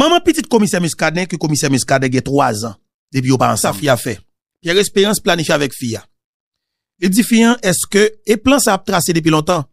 Maman pitit komisè miskade nè ki komisè miskade gè troaz an, debi ou pa an sa fya fè. Pyer espéyan se planèche avèk fya. Edi fyan, eske, e plan sa ap trase depi lontan?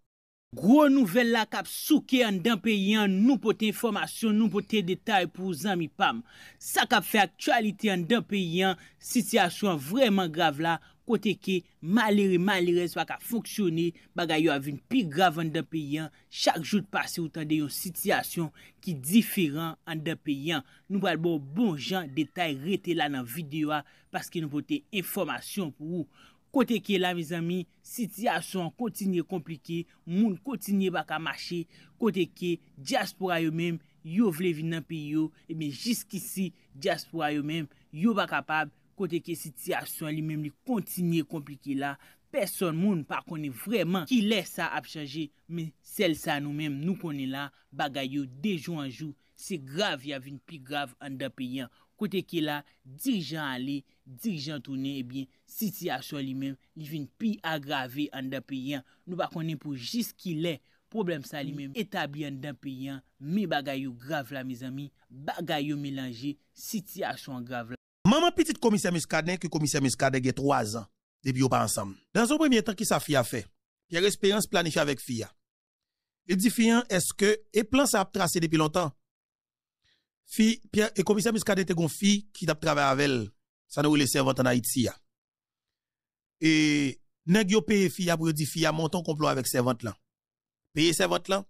Gwo nouvel la kap souke an dèmpeyan, nou potè informasyon, nou potè detay pou zami pam. Sa kap fè aktualite an dèmpeyan, sityasyon vreman grav la, Kote ke, malere malere swa ka foksyone baga yo avin pi grav an den pe yon. Chak jout pase ou tan de yon sityasyon ki diferan an den pe yon. Nou balbo bon jan detay rete la nan videyo a. Paske nou pote informasyon pou ou. Kote ke la, mizami, sityasyon kontinye komplike. Moun kontinye baka mache. Kote ke, jas pou a yo menm, yo vlevi nan pe yo. E men, jiski si, jas pou a yo menm, yo baka pab. Kote ke siti aswa li menm li kontinye komplike la, person moun pa kone vreman ki lè sa ap chanje, men sel sa nou menm nou kone la bagay yo dejou anjou, se grav ya vin pi grav an da peyen. Kote ke la dirijan ale, dirijan tounen, e bin siti aswa li menm li vin pi agrave an da peyen. Nou pa kone pou jis ki lè, problem sa li menm etabli an da peyen, men bagay yo grav la, bagay yo melange, siti aswa grav la. Sama petite komisyen miskade, ke komisyen miskade ge 3 an, debi ou pa ansam. Dans ou premye tan ki sa fi a fe, piye respeyan se planife avèk fi ya. E di fi an, eske e plan sa ap trase depi lontan. Fi, piye, e komisyen miskade te gon fi, ki tap trabe avèl, san ou le servant an a iti ya. E, neg yo peye fi ya, pou yo di fi ya, monton komplo avèk servant lan. Peye servant lan,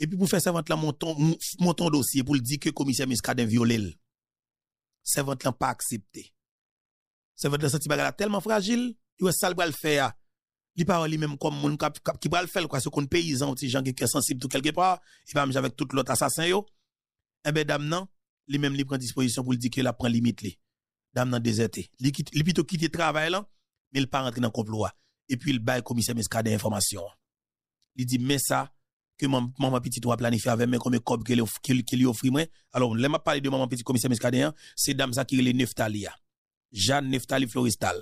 epi pou fe servant lan, monton dosye pou li di ke komisyen miskade violel. servante l'an pas accepté. Servante l'an senti bagala tellement fragile, il va ça le faire. Il parle lui-même comme moun qui va le faire, quoi. Ce qu'on paysan, petit gens qui est sensible tout quelque part, il va avec tout l'autre assassin, yo. Eh ben, dame, non, lui-même, il prend disposition pour lui dire qu'il a prend limite, li. Dame, non, déserté. Il plutôt quitte travail, là, mais il pas rentrer dans le complot, et puis il bail commissaire Mescade information. Il dit, mais ça, que maman petite doit planifier avec mes comme cob qu'elle lui offre moi alors là m'a parlé de maman petite commissaire muscadien. Hein. c'est dame ça qui est le Neftalia hein. Jeanne Neftali Florestal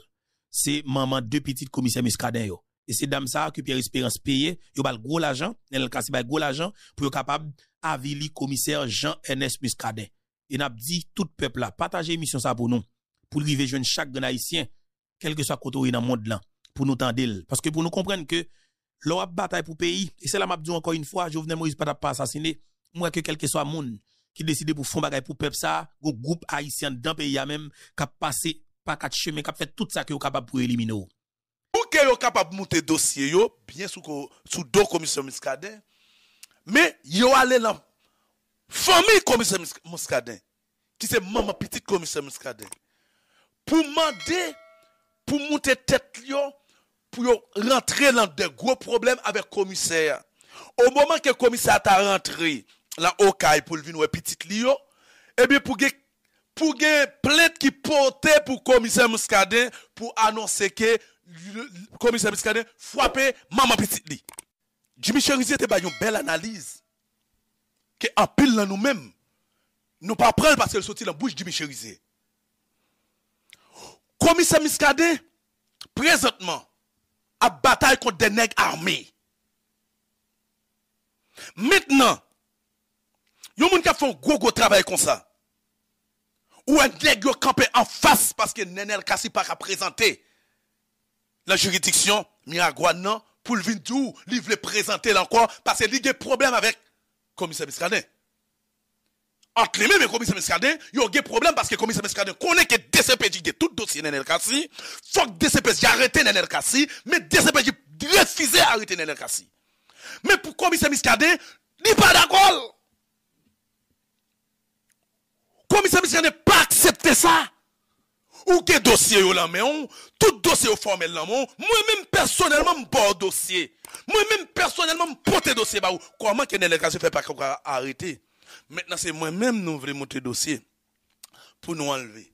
c'est maman deux petites commissaires muscadien. et c'est dame ça que Pierre Espérance payé yo bal gros l'argent elle casse bal gros l'argent pour capable avili commissaire Jean Ernest Mescadin et n'a dit tout peuple là partagez mission ça pour nous pour arriver jeune chaque grand haïtien quel que soit côté dans le monde là pour nous tendre parce que pour nous comprendre que l'on bataille pour pays. Et c'est là m'a dit encore une fois, Jovenel Moïse pas pas assassiné. Moi que quel que soit monde qui décide pour fond bagaille pour peuple ça, go groupe haïtien dans pays a même qui a passé pas quatre chemins, qui a fait tout ça que est capable pour éliminer. Pour que yo capable monter dossier yo bien sous sous deux commissions Muscadet. Mais a allé la famille commissaire Muscadet qui c'est maman petite commissaire Muscadet pour demander pour monter tête yo pour rentrer dans des gros problèmes avec le commissaire. Au moment que le commissaire a rentré dans caille pour venir petit Lio, eh bien, pour pour plainte qui portait pour le commissaire Muscadet pour annoncer que le commissaire Muscadet frappait maman petite li. Jimmy Cherizier te une belle analyse que en pile dans nous-mêmes nous pas prendre parce qu'elle sortit dans la bouche de Jimmy Cherizier. Commissaire Muscadet présentement à bataille contre des nègres armés. Maintenant, il y a des gens qui font un gros, travail comme ça. Ou un nègre campé en face parce que Nenel Kassi pas présenté la juridiction Miragouane pour le tout, il voulait présenter encore parce qu'il y a des problèmes avec le commissaire Miskane entre les mêmes commissaires Mescadin, il y a un problème parce que commissaire Mescadin connaît que DCPJ a tout dossier dans il faut que DCPJ arrête le mais DCPJ refuse d'arrêter le Mais pour commissaire Mescadin, il n'est pas d'accord. Commissaire Mescadin n'a pas accepté ça. Ou que dossier yo main, tout dossier formel moi-même personnellement je porte dossier. Moi-même personnellement porte dossier Comment bah, est Comment que Nenel ne fait pas arrêter Maintenant, c'est moi-même nous voulons monter dossier pour nous enlever.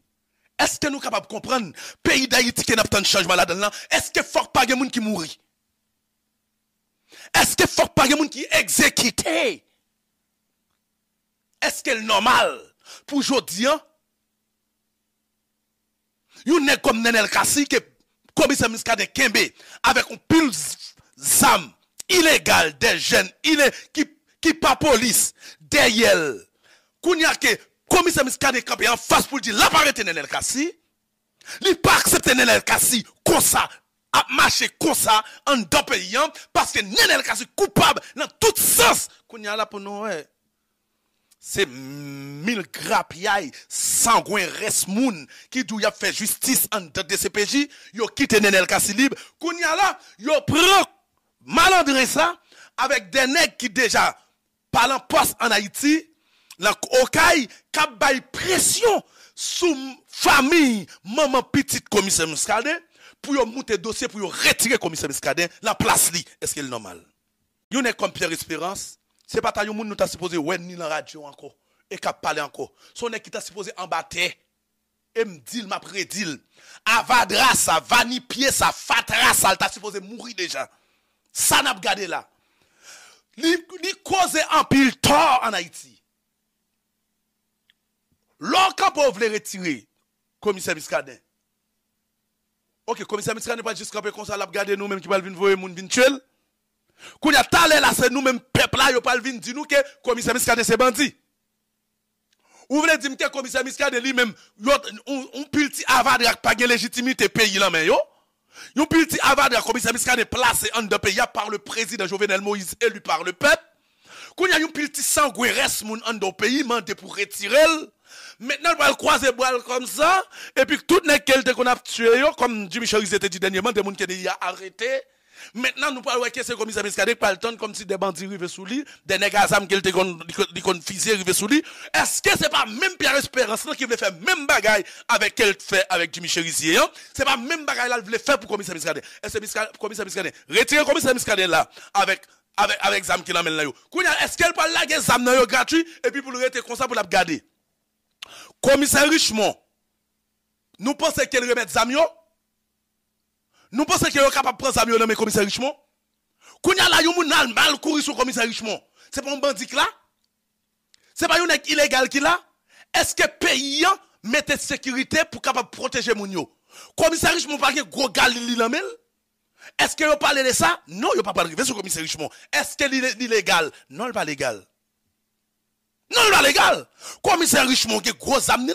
Est-ce que nous sommes capables de comprendre le pays d'Haïti qui n'a pas de changement là-dedans Est-ce que faut pas gens qui mourent Est-ce que faut pas gens qui exécuté Est-ce que c'est normal pour aujourd'hui Vous hein? nèg comme Nenel Kassi qui commissaire de Kembe avec un pile zam illégal des jeunes qui qui pas police derrière. Quand le commissaire Miskane est en face pour dire, là, pas arrêter Nenel Kassi. Il pas accepter Nenel Kasi comme ça, à marcher comme ça, en dans e parce que Nenel Kasi coupable dans tout sens. Quand y a là pour nous, eh. c'est mille grappiailles sangouin, reste moun qui doit faire justice en de DCPJ, yo quitté Nenel Kasi libre. Quand y a là, yo prend malandré ça avec des nègres qui déjà parlant poste en Haïti, la okay, kap bay pression sou famille, maman petite commissaire Muscadet, pour yo mouté dossier pour yo retire commissaire Muscadet, la place li, est qu'il est normal. Yon ne comme Pierre Espérance, se pata yon moun nou ta supposé wèn ni la radio anko, e kap parler anko. Son e ki ta suppose ambate, e mdil ma predil, avadra sa, vanipie sa, fatra sa, ta mourir déjà. Ça n'a pas gardé la li cause en pile tort en Haïti. Lorsqu'on peut voulez retirer, commissaire Miscardin, Ok, commissaire Miscardin pas juste campé comme ça, l'a garder nous-mêmes qui va venir voir moun vin tuer. Quand y a talé là, c'est nous-mêmes peuple là, yo pas dire nous que commissaire Miscardin c'est bandit. Ou voulez dire que commissaire Miscardin, lui-même, un petit avadrak pas de légitimité pays là mais yo. Yon pilti avad qui komisa miskane place en de pays par le président Jovenel Moïse élu par le peuple. Koun yon piti sangwe res moun en de pays mante pour retirer, Maintenant, on va le croiser comme ça. Et puis, tout n'est qu'elle qu'on a tué, comme Jimmy Cheriz était dit dernièrement, des gens qui ont arrêté. Maintenant, nous parlons de ces commissaire Miscadé, qui parle comme si des bandits arrivaient sous lui, des Zam qui étaient confisés arrivaient sous lui. Est-ce que c'est pas même Pierre Espérance qui voulait faire même bagaille avec qu'elle fait avec Jimmy Cherizier, hein? C'est pas même bagaille là, veut faire pour commissaire Miscadé. Est-ce que commissaire retire retirez commissaire Miskadé là, avec, avec, avec Zam qui l'emmène là, yo. est-ce qu'elle parle là, Zam là, gratuit, et puis pour le rester comme ça pour la garder? Commissaire Richemont, nous pensons qu'elle remet Zam yo? Nous pensons qu'il est capable de prendre ça dans le commissaire Richemont. Quand la avez mal sur le commissaire Richemont. C'est pas un bandit là. Ce n'est pas un illégal qui là. Est-ce que pays mette sécurité pour capable protéger les gens Commissaire Richemont pas gros galil dans Est-ce que vous parlez de ça Non, vous pas le de sur commissaire Richemont. Est-ce que illégal Non, il pas légal. Non, il pas légal. Commissaire Richemont a gros âme dans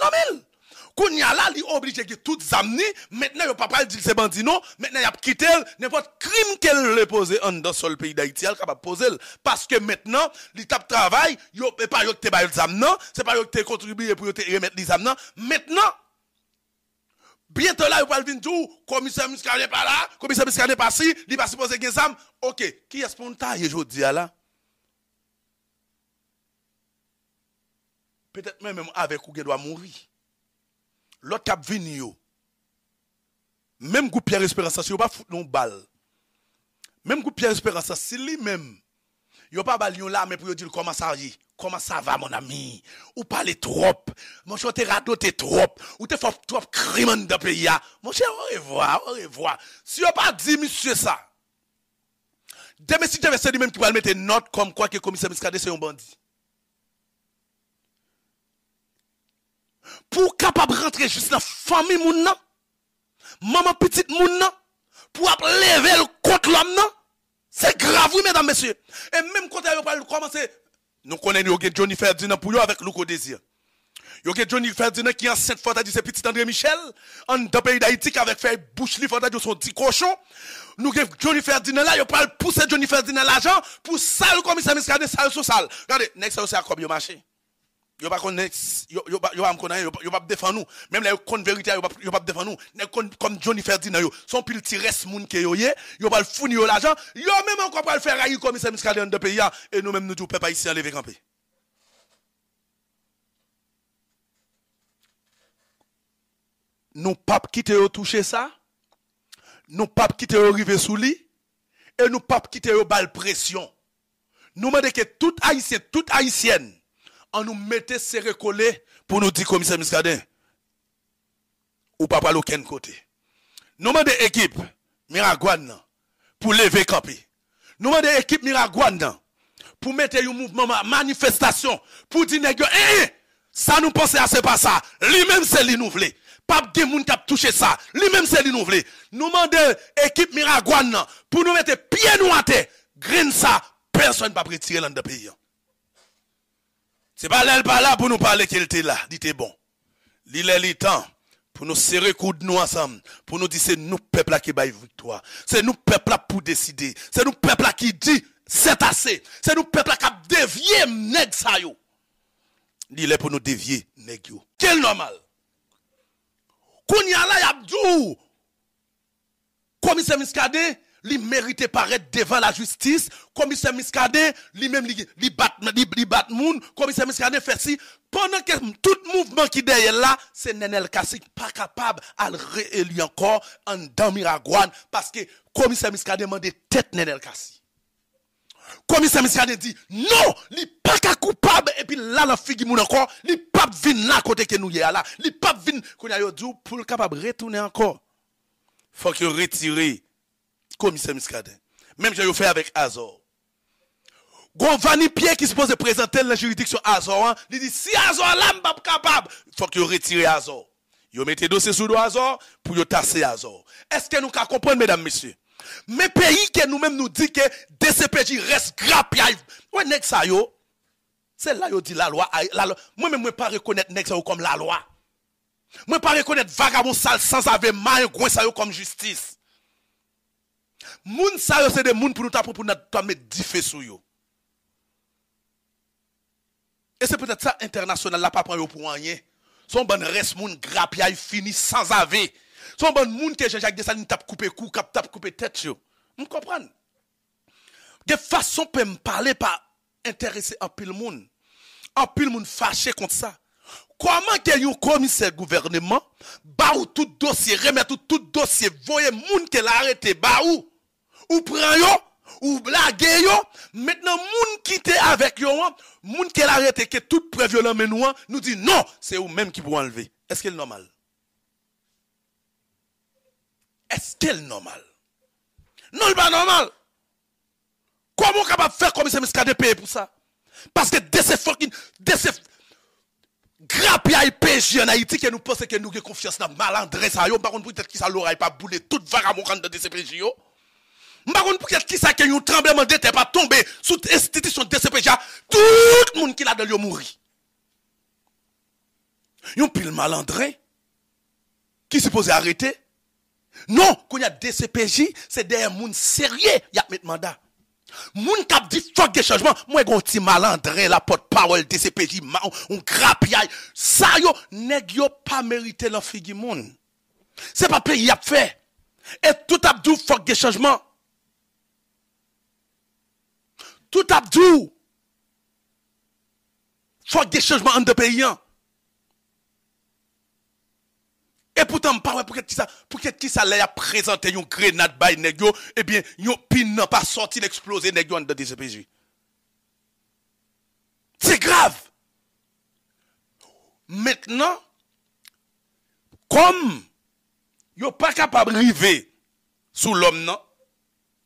qu'on y a obligé de tout amener. Maintenant, il papa dit c'est bandit non. Maintenant, il a quitté n'importe crime qu'elle le pose en dans le pays d'Haïti, elle capable poser. Parce que maintenant, l'étape travail, il n'est pas yo te bail non, c'est pas yo te contribuer pour te remettre les non. Maintenant, bientôt là, il va venir tout oh, commissaire Muscat n'est pas là, commissaire Muscat n'est pas si, il va supposer qu'il y Ok, qui est spontané aujourd'hui là? Peut-être même avec ou doit mourir l'autre cap a yo. même si Pierre Espérance, si pas fout non balle, même si Pierre Espérance, si lui-même, il a pas balle là, mais pour dire comment ça y comment ça va mon ami, ou parlez trop, mon cher, t'es radeau, trop, ou te fort trop crime dans le pays, hein? mon cher, au revoir, au revoir. Si on pas dit, monsieur, ça, demain, si tu avais lui-même qui va le mettre note comme quoi que le commissaire Miskade c'est un bandit. pour capable rentrer juste la famille moun nan, maman petite moun nan, pour lever le contre l'homme nan, c'est grave, oui, mesdames, messieurs. Et même quand vous allez commencer, nous connaissons Johnny Ferdinand pour avec Louko Désir. Vous avez Johnny Ferdinand qui a 7 fois dit c'est petit André Michel, en dans pays d'Haïti avec fait bouche de son petit cochon. Nous avons Johnny Ferdinand là, yo pas pousser Johnny Ferdinand l'argent pour sale commissaire Miscardé sale le sale. Regardez, next ça c'est à quoi marché. Ils ne connaître, yo yo yo pas nous connaître, pas défendre nous. Même les compte vérité, ne pas yo pas défendre nous. comme Johnny Ferdinand yo, son pile tiresse moun que yo yé, yo pas l'argent, Ils même encore pas le faire haïr comme c'est muscadé dans pays et nous même nous tout peuple haïtien lever camper. Nous pas quitter yo toucher ça. Nous pas quitter yo river sous lit et nous pas quitter yo bal pression. Nous demandons que tout haïtien, toute haïtienne on nous mettait serré collé pour nous dire, commissaire Miskade. ou pas pas aucun côté. Nous mandé équipe Miragwan pour lever campé. Nous mandé équipe Miragwan pour mettre un mouvement, manifestation, pour dire, eh, eh, ça nous pensait à c'est pas ça. Lui-même, c'est lui nous Pas de monde qui a ça. Lui-même, c'est lui nous voulait. Nous équipes équipe pour nous mettre pieds nous à ça, personne ne va retirer dans le pays. Hein. C'est pas elle pas là pour nous parler qu'elle était là. est bon. Il est le temps pour nous serrer coude nous ensemble. Pour nous dire que c'est nous peuple là qui la victoire. C'est nous peuple pour décider. C'est nous peuple qui dit c'est assez. C'est nous peuple qui a dévié nèg ça yo. est pour nous dévier nèg yo. Quel normal. Kounya là y a du. Commissaire Miscadé li mérité paraître devant la justice. Commissaire Miskadé, lui-même, li, li, bat, li, moun. Commissaire Miskadé fait si. Pendant que tout mouvement qui derrière là, c'est Nenel Kassik pas capable à réélu encore en dans parce que commissaire Miskadé demande tête Nenel Kassik. Commissaire Miskadé dit non, li pas coupable et puis là la figure moun encore, li pas vin là côté que nous y là, li pas vin qu'on a yo pour capable retourner encore. Faut qu'il retire commissaire Muscadin. Même j'ai fait avec Azor. Gon Pierre qui se pose de présenter la juridiction Azor, hein. il dit si Azor là pas capable, il faut que vous retirez Azor. Vous mettez dossier sous l'Azor Azor pour vous tasser Azor. Est-ce que nous comprenons, mesdames, messieurs? Mes pays que nous-mêmes nous dit que DCPJ reste grave. Ouais, nek ça yo? C'est là yo dit la loi. La loi. Moi-même, moi pas reconnaître yo comme la loi. Moi pas reconnaître vagabond sale sans avoir main, gouin ça yo comme justice moun sa yo c'est de moun pour nous taper pour nous mettre di fe sou yo. Et c'est peut-être ça international là pas prendre pour rien. Son bon reste moun grapiaille fini sans ave. Son bon moun te Jean-Jacques Dessalines tape couper cou, cap tape couper tête yo. Vous comprenez De façon peut me parler pas intéressé en pile moun. En pile moun fâché contre ça. Comment que un commissaire gouvernement ba ou tout dossier, remet tout, tout dossier, voyez moun qui l'a arrêté ba ou ou prend yo, ou blague yo, maintenant moun quitte avec yo, hein. moun qui arrête que tout préviolent nous hein, nous dit non, c'est vous même qui pour enlever. Est-ce qu'elle est normal? Est-ce qu'elle est normal? Non, pas normal. Comment capable faire comme ça miscadé payer pour ça? Parce que de ces fucking, de ces grappes à en Haïti, que nous pensons que nous avons confiance dans malandresse, nous ne par pas peut-être qui ça l'oreille pas bouler toute vague à de ces PJ y pour qui ça que un tremblement de terre pas tombé sous institution DCPJ, tout le monde qui l'a dans mourir. Yon pile malandré. qui supposé arrêter. Non, quand y a DCPJ, c'est des gens sérieux qui a mettre mandat. Moun kap dit fuck des changements, moi grand ti malandré, la porte parole DCPJ, on grapiaille. Ça yo nèg yo pas mérité figue moun. C'est pas pays a fait. Et tout a dit fuck des changements tout abdou. Faut des changements en deux pays. Hein. Et pourtant, pas pour qui ça, pour qui ça l'a présenté une grenade by nego eh bien, yon pin n'a pas sorti l'exploser en de C'est grave. Maintenant, comme yon pas capable de arriver sous l'homme, non,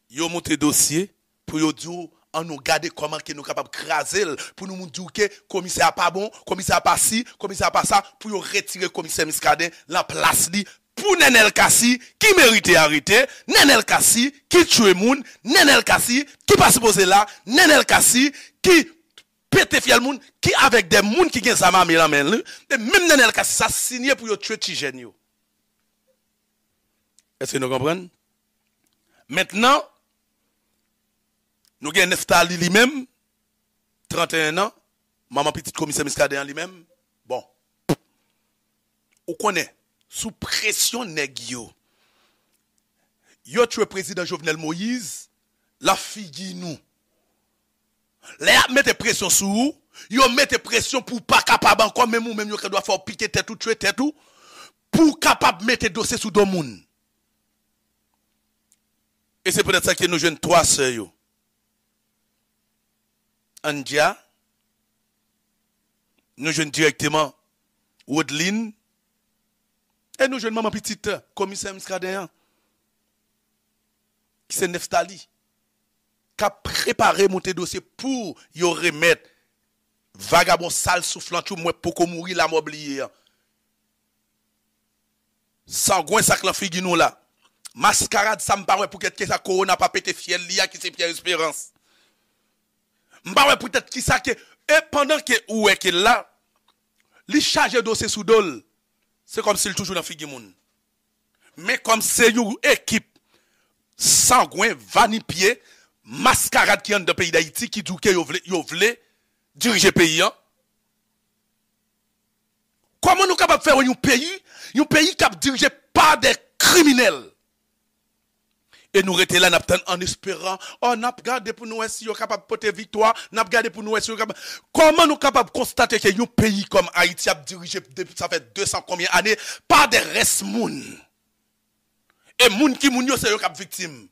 yon monté dossier pour yon dire on nous garder comment que nous capables craser pour nous dire que commissaire pas bon, commissaire pas si commissaire pas ça pour retirer commissaire Miskaden, la place li pour Nenel Kassi qui mérite arrêter, Nenel Kassi qui tue moun, Nenel Kassi qui pas supposé là, Nenel Kassi qui pété fiel moun, qui avec des moun qui gagne sa mamie la même Nenel Kassi ça pour pour tuer Tigène. Est-ce que nous comprenons? Maintenant, nous avons Neftali lui-même, 31 ans, maman petite commissaire Miscadé lui-même. Bon. Vous connaissez, sous pression négio. Yo le président Jovenel Moïse, la fille nous. Les mettez pression sur vous, yo mettez pression pour pas capable encore même ou même yo doit faire piquer tête tout tuer tête tout pour capable mettre dossier sous deux monde. Et c'est peut-être ça que nous jeunes trois sœurs Andia, nous jeunes directement Woodline, et nous jeunes maman petite, commissaire Mskadean, qui c'est Neftali, qui a préparé mon dossier pour y remettre vagabond sale soufflant, tout moi pour qu'on mourir la m'oublier. Sangouin sac la figue là. Mascarade ça me paraît pour que ça corona pas pété fiel lia qui c'est Pierre Espérance. Mbawe peut-être qui ça que et pendant que ou est que là, li charge dossier sous dol. C'est comme s'il toujours dans figure moun. Mais comme c'est une équipe sangouin vanipier mascarade qui est dans le pays d'Haïti qui dit que yo vle diriger pays hein? Comment nous capable faire un pays, un pays qui dirigé par des criminels et nous restons là, en espérant, oh, nous gardé pour nous si nous capable de porter victoire, nous gardé pour nous si capable. Comment nous capable de constater que un pays comme Haïti a dirigé depuis ça fait 200 combien d'années par des restes moun. Et moun qui moun yo, c'est yo cap victime.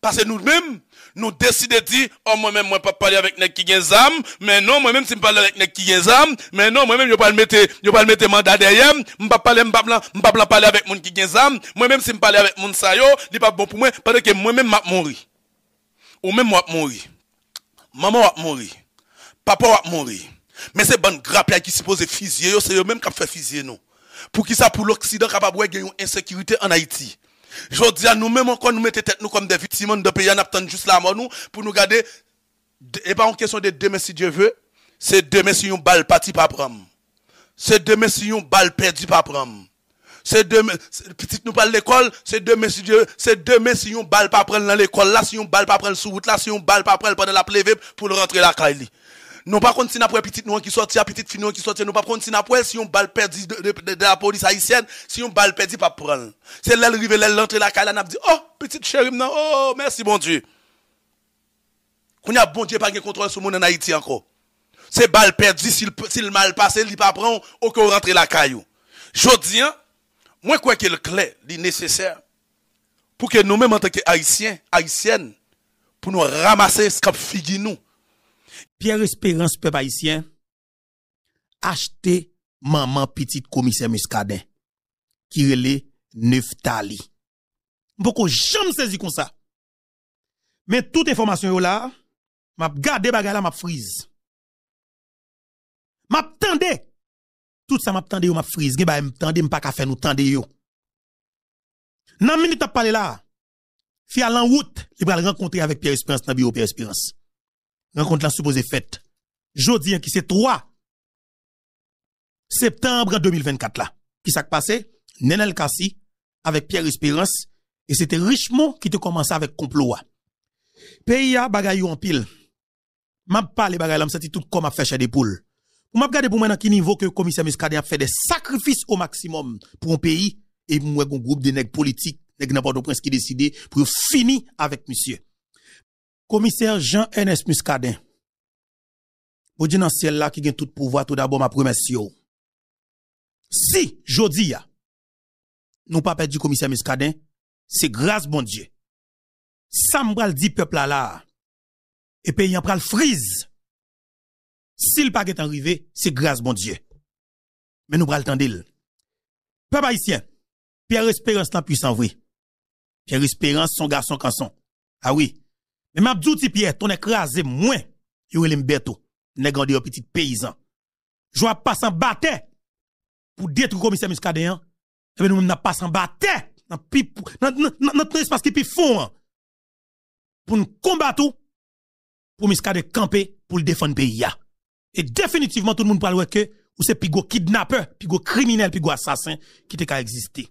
Parce que nous-mêmes, nous décidons de dire, oh, moi-même, moi, pas parler avec les qui zam, mais non, moi-même, si je parle avec les qui zam, mais non, moi-même, je pas le mettre, je pas le mettre mandat derrière, je pas parler, pas pas parler avec mon qui zam, moi-même, si je parle avec mon yo, n'est pas bon pour moi, parce que moi-même, m'a mourir. Ou même, m'a mourir. Maman, m'a mourir. Papa, m'a mourir. Mais c'est bonne grappe qui suppose fisier, c'est eux-mêmes qui fait fusiller nous. Pour qui ça, pour l'Occident capable de gagner une insécurité en Haïti. Je dis à nous-mêmes encore nous mettons tête nous comme des victimes de pays à attendant juste la mort nous pour nous garder et eh pas ben, en question de demain si Dieu veut, c'est demain si on balle parti pas prendre. C'est demain si on balle perdu pas prendre. C'est demain, si nous parle l'école, c'est demain si Dieu, c'est demain si on balle pas prendre dans l'école là, si on balle pas prendre sous route là, si on balle pas prendre pendant la plévée pour rentrer la caille. Nous pas contre si n'a petite nous qui sorti, petite fille qui sorti, nous pas contre si n'a si on balle perdu de, de, de, la police haïtienne, si on balle perdu pas prendre. C'est là le rive l'entrée la cale n'a dit "Oh, petite chérie, non, oh, merci bon Dieu." Qu'on a bon Dieu pas de contrôle sur monde en Haïti encore. C'est balle perdu s'il s'il mal passé, il pas prend au que rentrer la caillou. Jodi hein, moi quoi que le clé, est nécessaire pour que nous-mêmes en tant que haïtiens, haïtiennes, pour nous ramasser ce qu'on nous Pierre Espérance Pebaissien achete manman petit komisè muskaden, kirele neftali. Mpoko jom sezi kon sa. Men tout informasyon yo la, map gade bagala map friz. Map tende! Tout sa map tende yo map friz. Gen ba mpak afe nou tende yo. Nan meni tap pale la, fia lan wout, li pral renkontre avèk Pierre Espérance nan biyo Pierre Espérance. rencontre la supposée fête. Jodi, hein, qui c'est 3 septembre 2024 là. Qui s'est passé? Nenel Kasi avec Pierre Espérance et c'était Richemont qui te commence avec complot. Hein. Pays a bagay en pile. M'a parlé bagay l'am tout comme a fait chez des poules. Pour m'a regarder pour moi dans quel niveau que le commissaire Muscadet a fait des sacrifices au maximum pour un pays et pour un groupe de nègres politiques, nègres n'importe prince qui décidé pour finir avec monsieur. Komisèr Jean-Henès Miskadin Boudi nan sèl la ki gen tout pouvoi tout dabo ma proumè syo Si, jodi ya Nou pa pe di komisèr Miskadin Se grase bon diye Sam bral di pepl ala E pe yon pral friz Sil pa get anrive, se grase bon diye Men nou bral tan dil Pe pa isyen Pèr espèrens lan pwis anvwe Pèr espèrens son gason kanson Awi ah Awi Mais m'a dit Pierre, ton écrasé moins, yo relem beto, nèg grandi en petit paysan. je passe en batte pour détruire commissaire Muscadet. Et hein. ben nous n'a pas en batte dans pipe dans espace qui pi fond hein. pour nous combattre pour Muscadet camper pour le défendre pays hein. Et définitivement tout le monde parle que ou c'est pigo kidnappeur, pigo criminel, pigo assassin qui te qu'à exister.